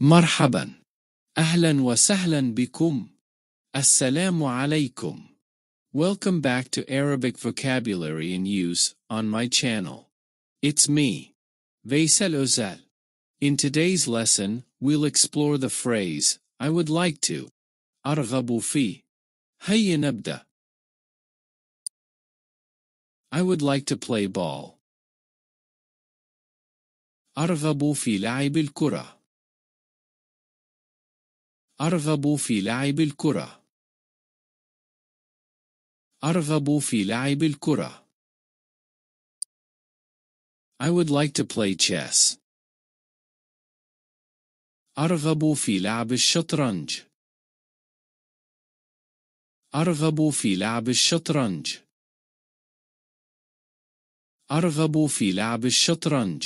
مرحبا اهلا وسهلا بكم السلام عليكم Welcome back to Arabic vocabulary in use on my channel. It's me, Veysel Özel. In today's lesson, we'll explore the phrase I would like to أرغب في هيا نبدأ I would like to play ball. أرغب في لعب الكرة أرغب في لعب الكرة. أرغب في لعب الكرة. I would like to play chess. أرغب في لعب الشطرنج. أرغب في لعب الشطرنج. أرغب في لعب الشطرنج.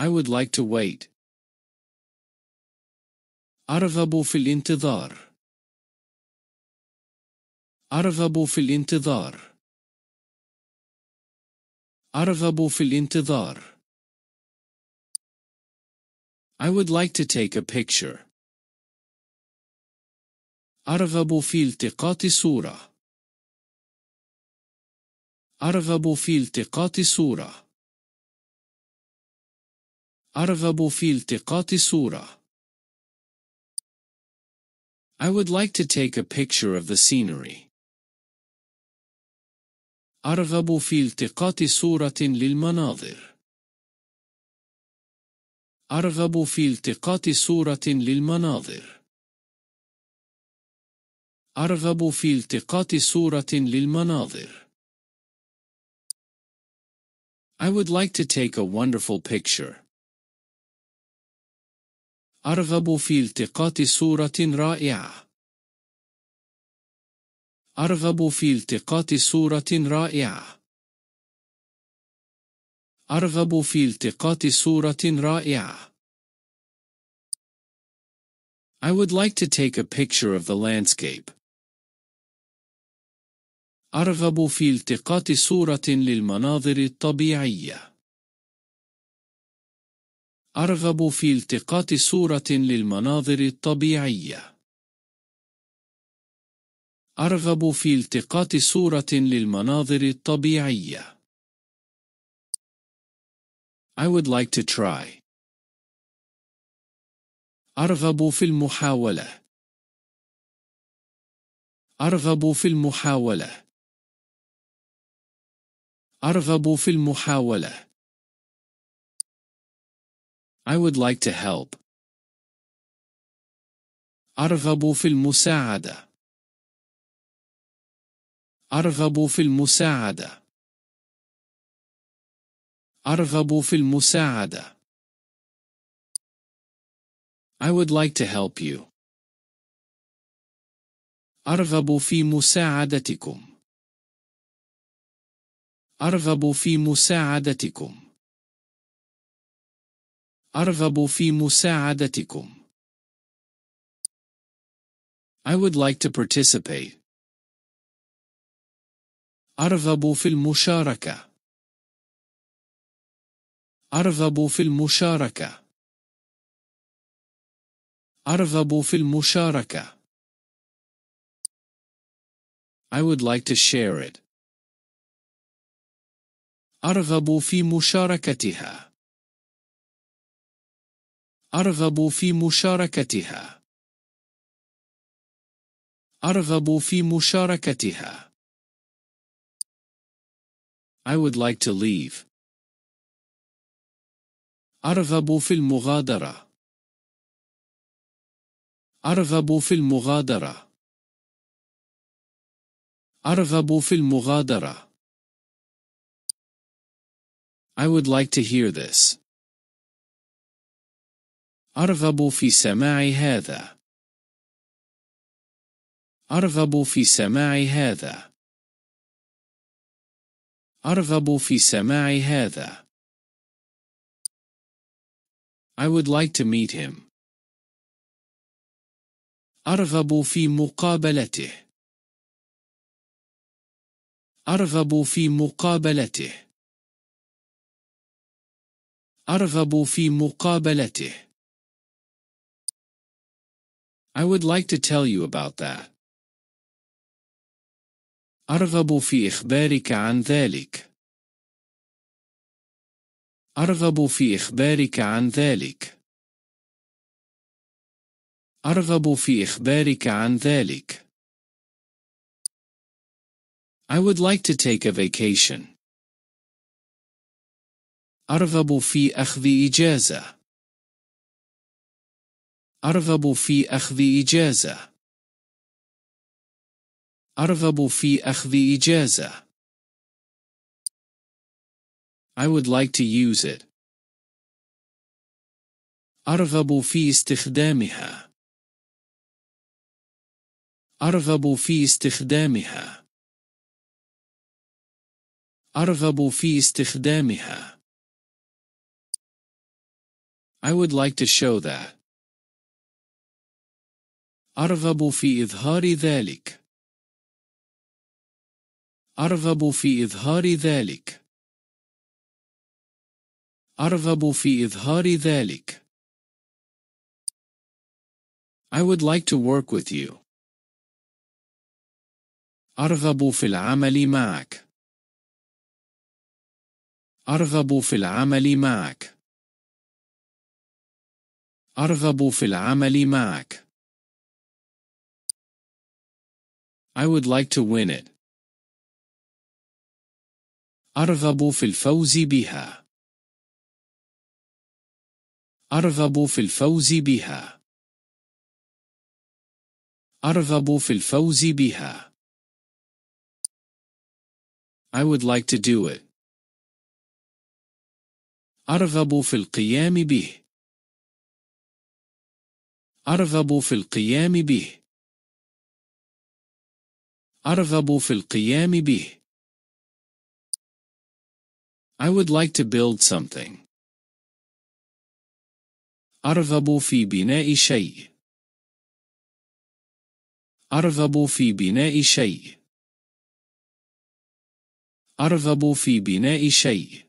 I would like to wait. أرغب في الانتظار أرغب في الانتظار أرغب في الانتظار I would like to take a picture. أرغب في التقاط صورة. أرغب في التقاط صورة. أرغب في التقاط صورة. I would like to take a picture of the scenery. أرغب في التقاط صورة للمناظر. أرغب في التقاط صورة للمناظر. أرغب في التقاط صورة للمناظر. I would like to take a wonderful picture. أرغب في التقاط صورة رائعة. أرغب في التقاط صورة رائعة. أرغب في التقاط صورة رائعة. I would like to take a picture of the landscape. أرغب في التقاط صورة للمناظر الطبيعية. أرغب في التقاط صورة للمناظر الطبيعية. أرغب في التقاط صورة للمناظر الطبيعية. I would like to try. أرغب في المحاولة. أرغب في المحاولة. أرغب في المحاولة. I would like to help. أرغب في المساعدة. أرغب في المساعدة. أرغب في المساعدة. I would like to help you. أرغب في مساعدتكم. أرغب في مساعدتكم. أرغب في مساعدتكم. I would like to participate. أرغب في المشاركة. أرغب في المشاركة. أرغب في المشاركة. I would like to share it. أرغب في مشاركتها. أرغب في مشاركتها أرغب في مشاركتها I would like to leave أرغب في المغادرة أرغب في المغادرة أرغب في المغادرة I would like to hear this أرغب في سماع هذا أرغب في سماع هذا أرغب في سماع هذا I would like to meet him أرغب في مقابلته أرغب في مقابلته أرغب في مقابلته I would like to tell you about that. أرغب في إخبارك عن ذلك. أرغب في إخبارك عن ذلك. أرغب في إخبارك عن ذلك. I would like to take a vacation. أرغب في أخذ إجازة. أرغب في أخذ إجازة أرغب في أخذ إجازة I would like to use it. أرغب في استخدامها. أرغب في استخدامها. أرغب في استخدامها. I would like to show that. أرغب في إظهار ذلك أرغب في إظهار ذلك أرغب في إظهار ذلك I would like to work with you. أرغب في العمل معك. أرغب في العمل معك. أرغب في العمل معك. I would like to win it. أرغب في الفوز بها. أرغب في الفوز بها. أرغب في الفوز بها. I would like to do it. أرغب في القيام به. أرغب في القيام به. أرغب في القيام به. I would like to build something. أرغب في بناء شيء. أرغب في بناء شيء. أرغب في بناء شيء.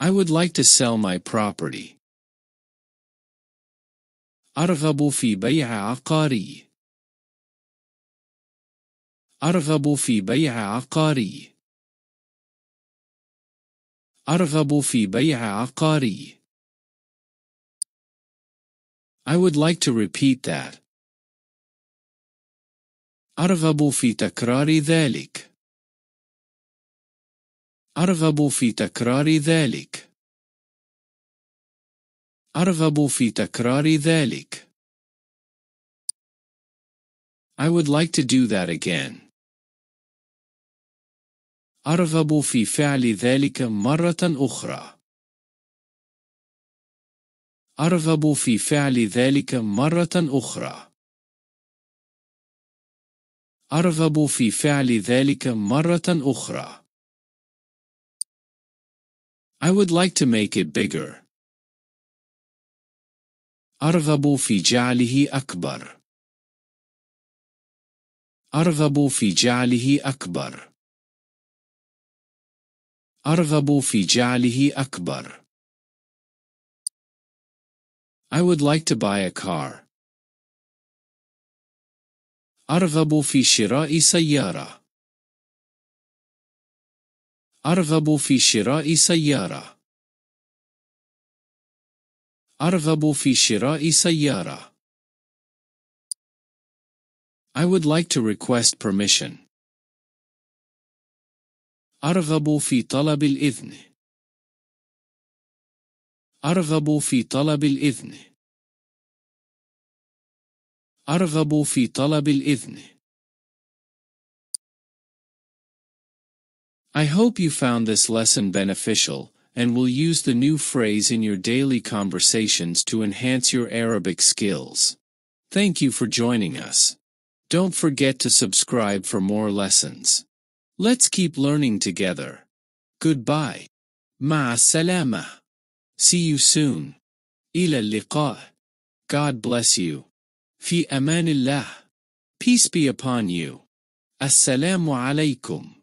I would like to sell my property. أرغب في بيع عقاري. أرغب في بيع عقاري أرغب في بيع عقاري I would like to repeat that. أرغب في تكرار ذلك. أرغب في تكرار ذلك. أرغب في تكرار ذلك. I would like to do that again. أرغب في فعل ذلك مرة أخرى. أرغب في فعل ذلك مرة أخرى. أرغب في فعل ذلك مرة أخرى. I would like to make it bigger. أرغب في جعله أكبر. أرغب في جعله أكبر. أرغب في جعله أكبر. I would like to buy a car. أرغب في شراء سيارة. أرغب في شراء سيارة. أرغب في شراء سيارة. I would like to request permission. أرغب في طلب الإذن. أرغب في طلب الإذن. أرغب في طلب الإذن. I hope you found this lesson beneficial and will use the new phrase in your daily conversations to enhance your Arabic skills. Thank you for joining us. Don't forget to subscribe for more lessons. Let's keep learning together. Goodbye. Ma salama. See you soon. Ila اللقاء. God bless you. Fi amanillah. Peace be upon you. Assalamu alaikum.